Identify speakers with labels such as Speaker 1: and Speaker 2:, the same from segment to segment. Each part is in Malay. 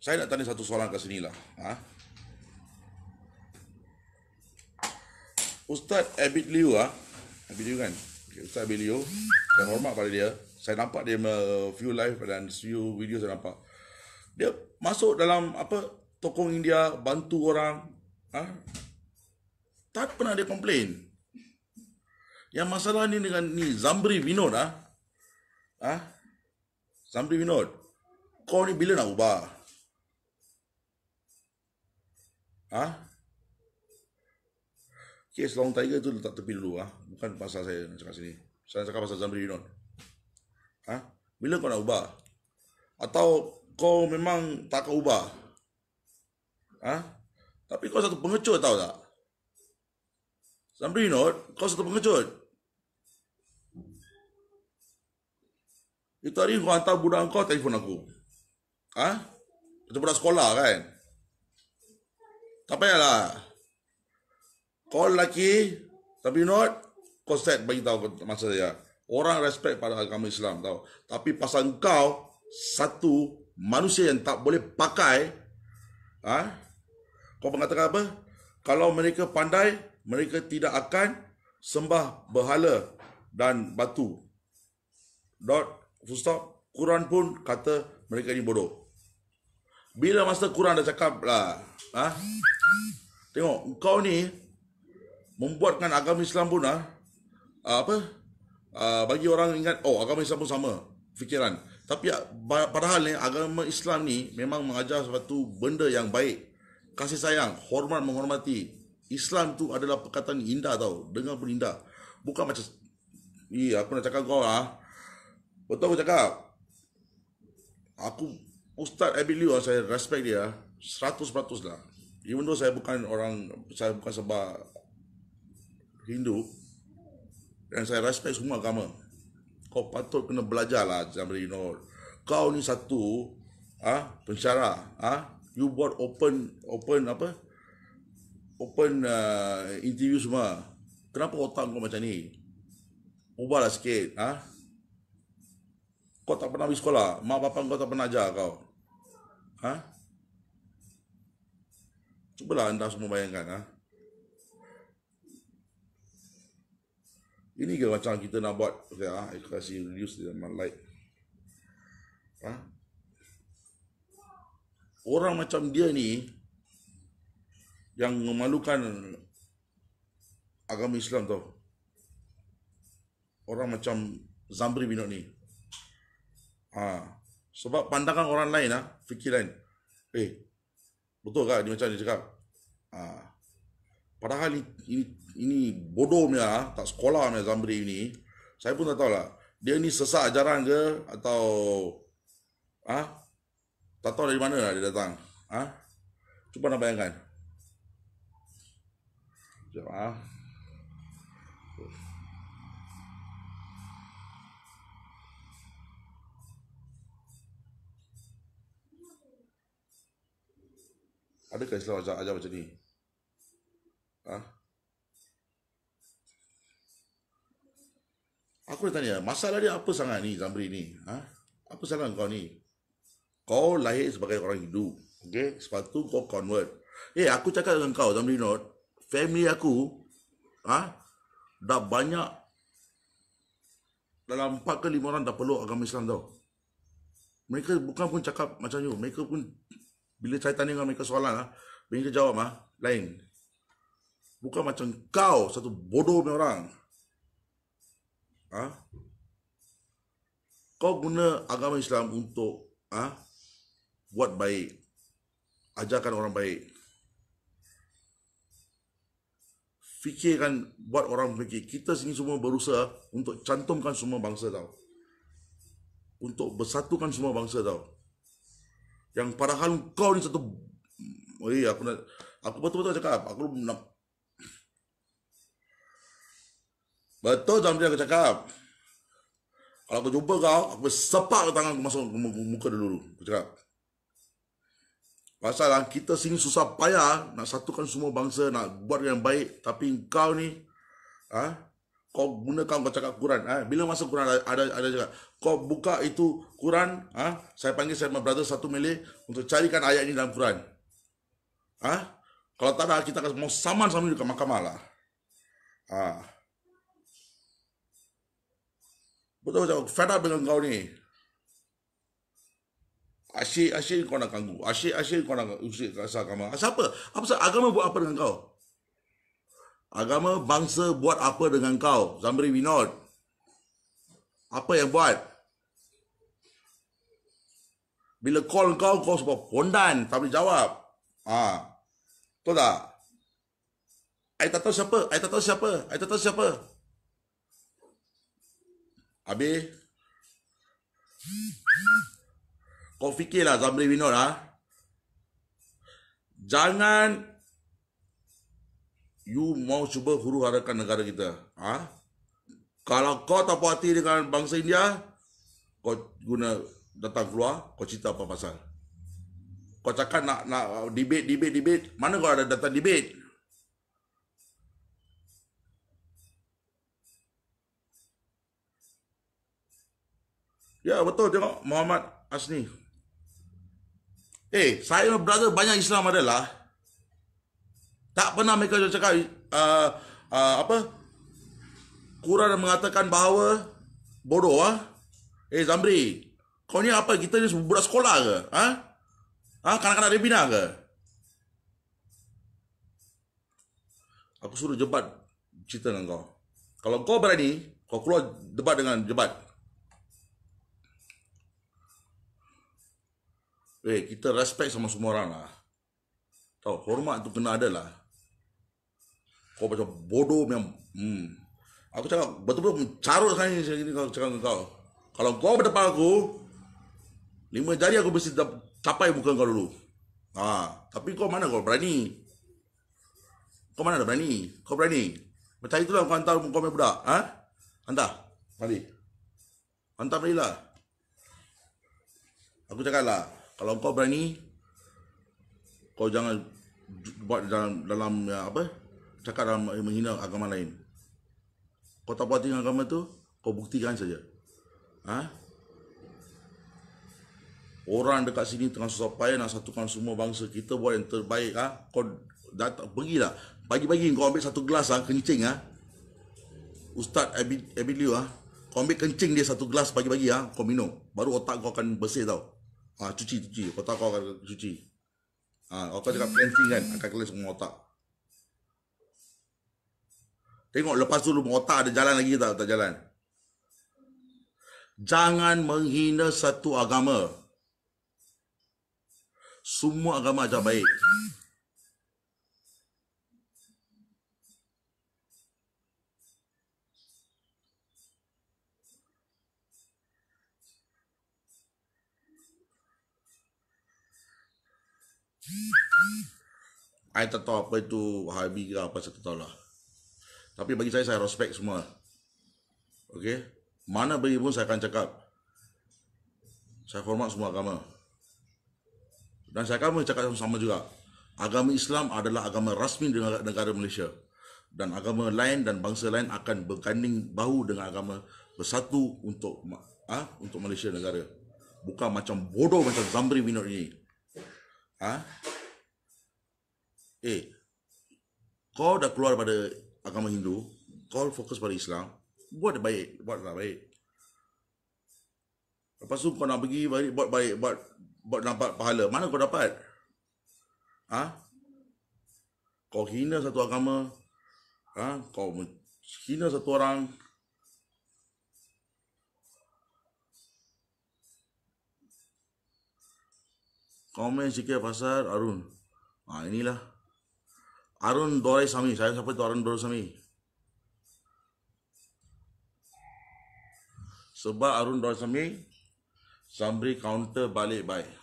Speaker 1: Saya nak tanya satu soalan ke sini lah. Ha? Ustaz Abid Liu ah. Ha? Abid Liu kan? Okay, Ustaz Abid Liu. Saya hormat pada dia. Saya nampak dia me- view live dan view video saya nampak. Dia masuk dalam apa? Tokong India bantu orang. Ha? Tak pernah dia komplain. Yang masalah ni dengan ni Zambri Vinod ah. Ha? Ah. Ha? Zambri Vinod. Kau ni bila nak ubah? Ah, ha? Kes Long Tiger tu letak tepi dulu ah. Ha? Bukan pasal saya nak cakap sini. Saya cakap pasal Zamri Yunus. Ha? Bila kau nak ubah? Atau kau memang tak kau ubah? Ha? Tapi kau satu pengecut tahu tak? Zamri Yunus, kau satu pengecut. Itu hari kau hantar budak kau telefon aku. Ha? Itu budak sekolah kan? Tak payahlah. Kau lelaki, tapi not, kau set bagi tahu masa dia. Orang respect pada agama Islam tahu. Tapi pasal kau, satu manusia yang tak boleh pakai, ha? kau mengatakan apa? Kalau mereka pandai, mereka tidak akan sembah berhala dan batu. Dot, full stop. Quran pun kata mereka ini bodoh. Bila masa Quran dah cakap lah, ha? Tengok, kau ni membuatkan agama Islam pun ah, ah apa? Ah bagi orang ingat oh agama Islam pun sama fikiran. Tapi ah, padahal ni agama Islam ni memang mengajar satu benda yang baik. Kasih sayang, hormat menghormati. Islam tu adalah perkataan indah tau, dengar pun indah. Bukan macam Ih, aku nak cakap kau ah. Betul aku cakap. Aku Ustaz Abilio saya respect dia 100% lah even though saya bukan orang saya bukan sebab Hindu dan saya respect semua agama kau patut kena belajar lah Zamri you know. kau ni satu ah ha, pencara ah ha, you buat open open apa open uh, interview semua kenapa otak kau macam ni ubahlah sikit ah ha? kau tak pernah pergi sekolah mak bapak kau tak pernah ajar kau ah ha? Cubalah anda semua bayangkan ha? Ini ke macam kita nak buat okay, ha? Ah, reduce the amount light ha? Orang macam dia ni Yang memalukan Agama Islam tu. Orang macam Zamri binok ni ha? Ah, sebab pandangan orang lain ha? Fikir lain Eh, Betul tak? Kan? Dia macam dia cakap. Ha. Padahal ini, ini, ini bodoh punya, ah, tak sekolah punya Zambri ini. Saya pun tak tahu lah. Dia ni sesak ajaran ke atau... Ha? Tak tahu dari mana lah dia datang. Ha? Cuba nak bayangkan. Sekejap, ha? Ada ke Islam ajar, ajar macam ni? Ha? Aku nak tanya, masalah dia apa sangat ni Zamri ni? Ha? Apa salah kau ni? Kau lahir sebagai orang Hindu. okey? Sepatu kau convert. Eh, aku cakap dengan kau, Zamri Not. Family aku, ha? dah banyak dalam 4 ke 5 orang dah perlu agama Islam tau. Mereka bukan pun cakap macam you. Mereka pun bila saya tanya dengan mereka soalan ah, mereka jawab ah lain. Bukan macam kau satu bodoh punya orang. Ah. Kau guna agama Islam untuk ah buat baik. Ajarkan orang baik. Fikirkan buat orang fikir. Kita sini semua berusaha untuk cantumkan semua bangsa tau. Untuk bersatukan semua bangsa tau yang padahal kau ni satu oh iya aku nak aku betul-betul cakap aku nak betul dalam dia aku cakap kalau aku jumpa kau aku sepak ke tangan aku masuk ke muka dulu aku cakap pasal lah, kita sini susah payah nak satukan semua bangsa nak buat yang baik tapi kau ni ha? kau guna kau cakap Quran ha? bila masa Quran ada ada, ada cakap kau buka itu Quran, ha? saya panggil saya dengan brother satu milik untuk carikan ayat ini dalam Quran. Ha? Kalau tak ada, kita akan mau saman sama juga mahkamah lah. Ha. Betul betul fed dengan kau ni. Asyik, asyik kau nak ganggu, Asyik, asyik kau nak usik kat agama. Siapa? Apa sahaja agama buat apa dengan kau? Agama bangsa buat apa dengan kau? Zamri Winod. Apa yang buat? Bila call kau, kau sebab fondan. Tak boleh jawab. Ha. Tahu tak? I tak tahu siapa. I tak tahu siapa. I tak tahu siapa. Habis. Kau fikirlah Zamri Winod. Ha? Jangan you mau cuba huru harakan negara kita. Ha? Kalau kau tak puas hati dengan bangsa India, kau guna datang keluar kau cerita apa pasal kau cakap nak nak debate debate debate mana kau ada datang debate Ya betul tengok Muhammad Asni. Eh, saya berada banyak Islam adalah tak pernah mereka cakap uh, uh, apa Quran mengatakan bahawa bodoh ah. Eh Zamri, kau ni apa? Kita ni budak sekolah ke? Ha? Ha? Kanak-kanak dia bina ke? Aku suruh jebat cerita dengan kau. Kalau kau berani, kau keluar debat dengan jebat. Eh, kita respect sama semua orang lah. Tahu, hormat tu kena ada lah. Kau macam bodoh memang. Hmm. Aku cakap, betul-betul carut sekarang ni. Kau cakap dengan kau. Kalau kau berdepan aku, Lima jari aku mesti capai bukan kau dulu. Ha, tapi kau mana kau berani? Kau mana dah berani? Kau berani? Macam itulah kau hantar kau punya budak. Ha? Hantar. Mari. Hantar balik lah. Aku cakap lah. Kalau kau berani. Kau jangan buat dalam, dalam ya, apa? Cakap dalam eh, menghina agama lain. Kau tak puas agama tu. Kau buktikan saja. Ha? Orang dekat sini tengah susah payah nak satukan semua bangsa kita buat yang terbaik ah. Ha? Kau datang lah, Pagi-pagi kau ambil satu gelas ah ha? kencing ah. Ha? Ustaz Abilio ah. Ha? Kau ambil kencing dia satu gelas pagi-pagi ah ha? kau minum. Baru otak kau akan bersih tau. Ah ha, cuci cuci. Otak kau akan cuci. Ah ha, kau cakap cleansing kan akan kelas semua otak. Tengok lepas dulu otak ada jalan lagi tak tak jalan. Jangan menghina satu agama. Semua agama ajar baik. Saya tak tahu apa itu Wahabi ke apa, saya tak tahu lah. Tapi bagi saya, saya respect semua. Okay? Mana beri pun saya akan cakap. Saya hormat semua agama. Dan saya akan cakap sama-sama juga. Agama Islam adalah agama rasmi dengan negara Malaysia. Dan agama lain dan bangsa lain akan berganding bahu dengan agama bersatu untuk ha, untuk Malaysia negara. Bukan macam bodoh macam Zambri Winod ini. Ha? Eh, kau dah keluar daripada agama Hindu, kau fokus pada Islam, buat baik, buatlah baik. Lepas tu kau nak pergi buat baik, buat buat dapat pahala. Mana kau dapat? Ha? Kau hina satu agama. Ha? Kau hina satu orang. Kau main sikit pasal Arun. Ha, inilah. Arun Dorai Sami. Saya siapa itu Arun Dorai Sami? Sebab Arun Dorai Sami, Sambri counter balik baik.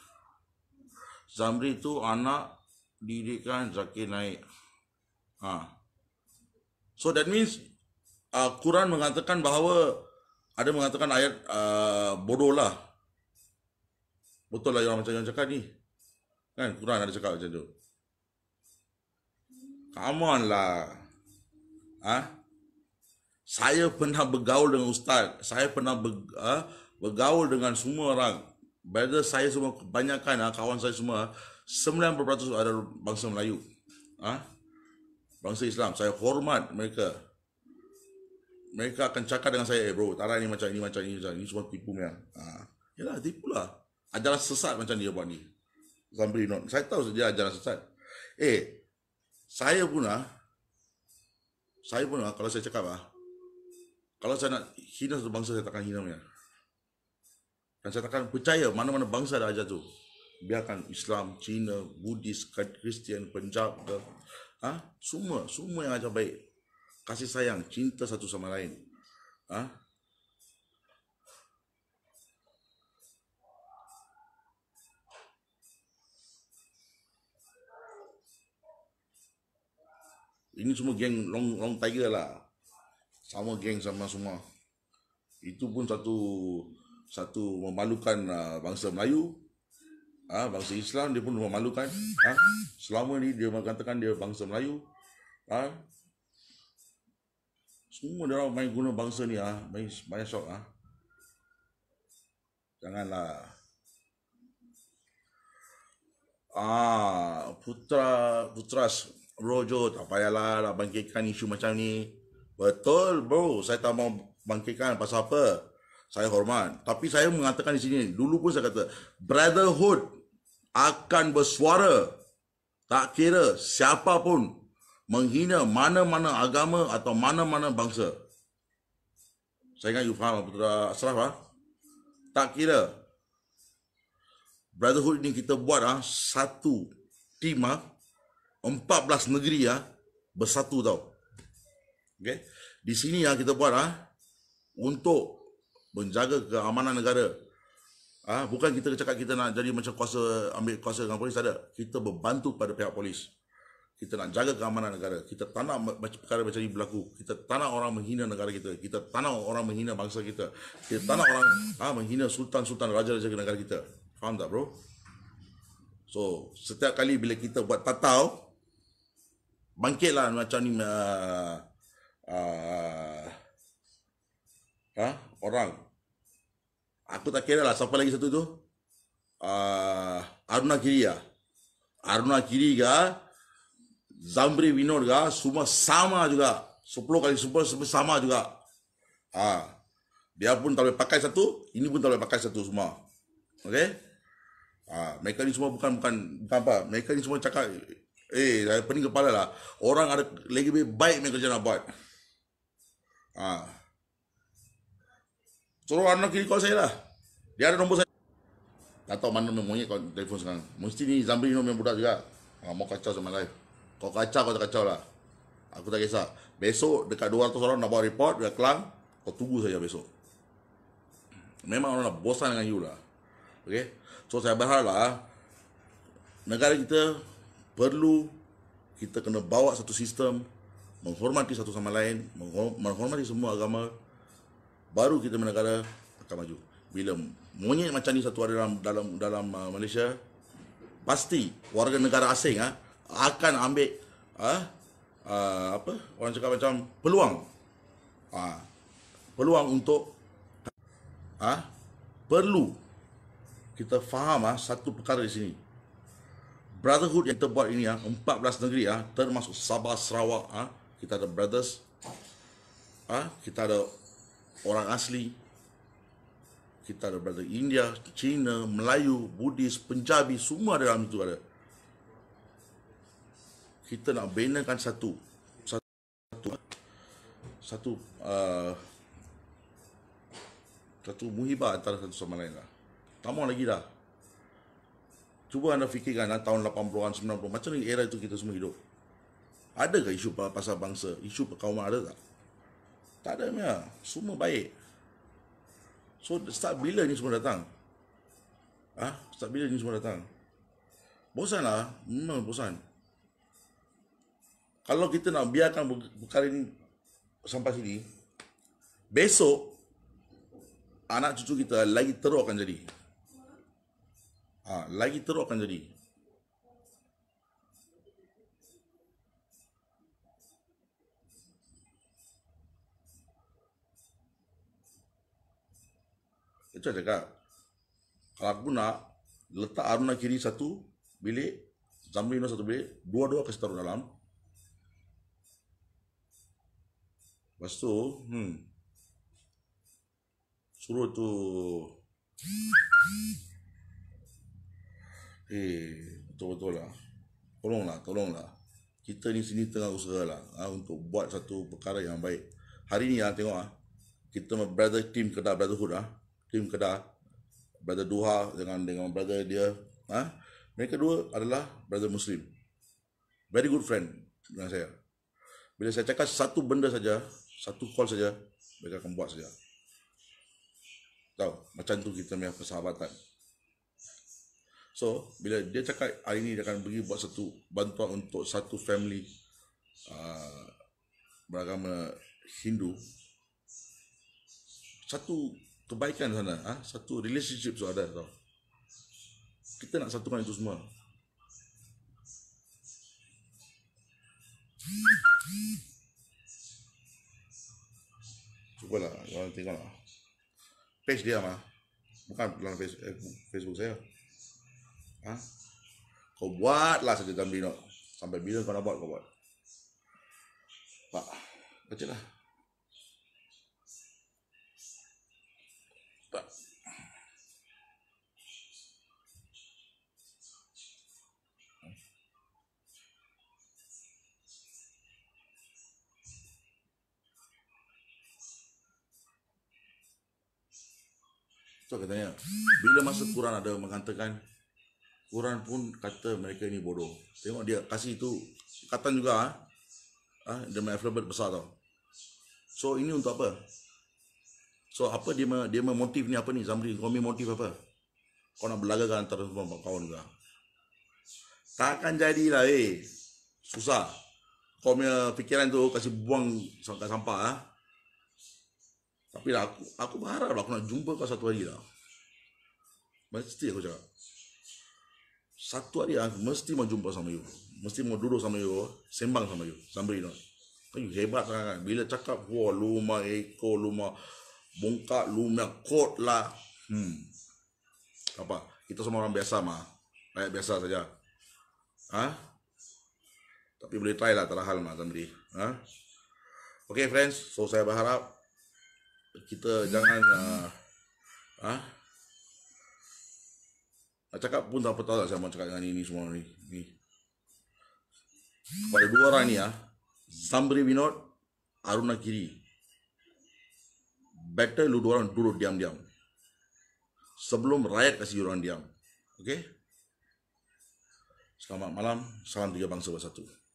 Speaker 1: Zamri tu anak didikan Zakir Naik. Ha. So that means uh, Quran mengatakan bahawa ada mengatakan ayat uh, bodoh lah. Betul lah yang macam-macam cakap ni. Kan Quran ada cakap macam tu. Come on lah. Ha? Saya pernah bergaul dengan ustaz. Saya pernah ber, ha? bergaul dengan semua orang brother saya semua kebanyakan ah kawan saya semua 90% ada bangsa Melayu. Ah. Ha? Bangsa Islam saya hormat mereka. Mereka akan cakap dengan saya, eh bro, tak ini macam ini, macam ini, macam ini, semua tipu punya. Ha. Yalah, tipu lah. Ajaran sesat macam dia buat ni. Sambil not. Saya tahu dia ajaran sesat. Eh, saya pun lah, saya pun lah, kalau saya cakap lah, kalau saya nak hina satu bangsa, saya takkan hina punya. Dan saya takkan percaya mana-mana bangsa ada ajar tu. Biarkan Islam, Cina, Buddhis, Kristian, Penjab ke. Ha? Semua, semua yang ajar baik. Kasih sayang, cinta satu sama lain. Ha? Ini semua geng long, long tiger lah. Sama geng sama semua. Itu pun satu satu memalukan uh, bangsa Melayu ah uh, bangsa Islam dia pun memalukan ah uh, selama ni dia mengatakan dia bangsa Melayu ah uh, semua dia orang main guna bangsa ni ah uh, main banyak sok ah uh. janganlah ah putra putras rojo tak payahlah nak bangkitkan isu macam ni betul bro saya tak mau bangkitkan pasal apa saya hormat. Tapi saya mengatakan di sini, dulu pun saya kata, brotherhood akan bersuara tak kira siapa pun menghina mana-mana agama atau mana-mana bangsa. Saya ingat you faham, Putera Asraf. Ha? Ah? Tak kira. Brotherhood ini kita buat ha? satu tim. Ha? belas negeri ya ha? bersatu tau. Okay? Di sini yang ha, kita buat ha? untuk menjaga keamanan negara. Ah ha? bukan kita cakap kita nak jadi macam kuasa ambil kuasa dengan polis ada. Kita membantu pada pihak polis. Kita nak jaga keamanan negara. Kita tak nak macam perkara macam ini berlaku. Kita tak nak orang menghina negara kita. Kita tak nak orang menghina bangsa kita. Kita tak nak orang ha, menghina sultan-sultan raja-raja negara kita. Faham tak bro? So, setiap kali bila kita buat tatau, bangkitlah macam ni uh, uh, uh, orang aku tak kira lah siapa lagi satu tu. Uh, Aruna kiri ya. Aruna kiri ga, Zambri Winod ke semua sama juga. 10 kali 10 semua sama juga. Ha. Uh, dia pun tak boleh pakai satu, ini pun tak boleh pakai satu semua. okay? Ha, uh, mereka ni semua bukan bukan, bukan apa. Mereka ni semua cakap eh saya pening kepala lah. Orang ada lagi lebih baik mereka jangan nak buat. Ha. Uh. Suruh anak kiri kau saya lah. Dia ada nombor saya. Tak tahu mana nombornya kau telefon sekarang. Mesti ni Zambri nombor budak juga. Ha, mau kacau sama live. Kau kacau, kau tak kacau lah. Aku tak kisah. Besok dekat 200 orang nak bawa report, dekat Kelang. Kau tunggu saja besok. Memang orang nak bosan dengan you lah. Okay? So saya berharap lah. Negara kita perlu kita kena bawa satu sistem menghormati satu sama lain menghormati semua agama baru kita menegara akan maju bila monyet macam ni satu ada dalam dalam dalam uh, Malaysia pasti warga negara asing ah uh, akan ambil uh, uh, apa orang cakap macam peluang uh, peluang untuk ah uh, perlu kita faham uh, satu perkara di sini brotherhood yang kita buat ini ah uh, 14 negeri ah uh, termasuk Sabah Sarawak ah uh, kita ada brothers ah uh, kita ada orang asli kita ada brother India, Cina, Melayu, Buddhis, Penjabi, semua ada dalam itu ada. Kita nak bina kan satu, satu, satu, satu, uh, satu muhibah antara satu sama lain lah. Tambah lagi dah. Cuba anda fikirkan lah, tahun 80-an, 90 an macam ni era itu kita semua hidup. Ada Adakah isu pasal bangsa, isu perkawaman ada tak? Tak ada, ya. semua baik. So start bila ni semua datang? Ah, ha? start bila ni semua datang? Bosan lah, memang bosan. Kalau kita nak biarkan perkara ini sampai sini, besok anak cucu kita lagi teruk akan jadi. Ah, ha, lagi teruk akan jadi. saya cakap kalau aku nak letak aruna kiri satu bilik zamrino satu bilik dua-dua kasih taruh dalam lepas tu hmm, suruh tu eh hey, betul-betul lah tolonglah tolonglah kita ni sini tengah usaha lah ha, untuk buat satu perkara yang baik hari ni yang ah, tengok ah kita brother team kedah brotherhood ah Tim Kedah Brother Duha dengan dengan brother dia ha? Mereka dua adalah brother Muslim Very good friend dengan saya Bila saya cakap satu benda saja Satu call saja Mereka akan buat saja Tahu, macam tu kita punya persahabatan So, bila dia cakap hari ini dia akan pergi buat satu bantuan untuk satu family uh, beragama Hindu, satu kebaikan sana ha? satu relationship tu ada tau kita nak satukan itu semua cuba lah kalau tengok lah page dia mah bukan dalam eh, Facebook saya ha? kau buat lah saja gambino sampai bila kau nak buat kau buat pak baca lah So katanya Bila masa Quran ada mengatakan Quran pun kata mereka ini bodoh Tengok dia kasih itu Katan juga ha? ha? Dia main besar tau So ini untuk apa? So apa dia dia motif ni apa ni? Zamri kau motif apa? Kau nak belagakan antara semua kawan juga. Takkan akan jadilah eh. Susah. Kau punya fikiran tu kasih buang sampah sampah ha? Tapi lah aku, aku berharap lah aku nak jumpa kau satu hari lah. Mesti aku cakap. Satu hari aku mesti mau jumpa sama you. Mesti mau duduk sama you. Sembang sama you. Sambil you Kan you hebat kan kan. Bila cakap, wah luma ekor, luma bongkak, luma kot lah. Hmm. Apa? Kita semua orang biasa mah. Rakyat biasa saja. Ha? Tapi boleh try lah, tak hal mah Zambri. Ha? Okay friends, so saya berharap kita jangan uh, ah nak cakap pun tak apa tahu tak saya mau cakap dengan ini, semua ni ni pada dua orang ni ah Sambri Winod Aruna Kiri better lu dua orang duduk diam-diam sebelum rakyat kasi orang diam okey selamat malam salam tiga bangsa bersatu